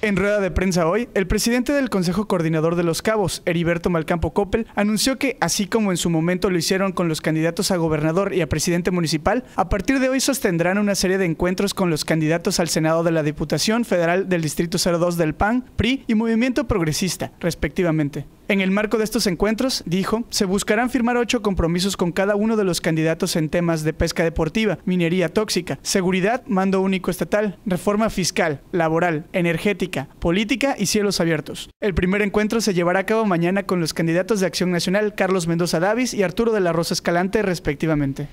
En rueda de prensa hoy, el presidente del Consejo Coordinador de los Cabos, Heriberto Malcampo Coppel, anunció que, así como en su momento lo hicieron con los candidatos a gobernador y a presidente municipal, a partir de hoy sostendrán una serie de encuentros con los candidatos al Senado de la Diputación Federal del Distrito 02 del PAN, PRI y Movimiento Progresista, respectivamente. En el marco de estos encuentros, dijo, se buscarán firmar ocho compromisos con cada uno de los candidatos en temas de pesca deportiva, minería tóxica, seguridad, mando único estatal, reforma fiscal, laboral, energética, política y cielos abiertos. El primer encuentro se llevará a cabo mañana con los candidatos de Acción Nacional, Carlos Mendoza Davis y Arturo de la Rosa Escalante, respectivamente.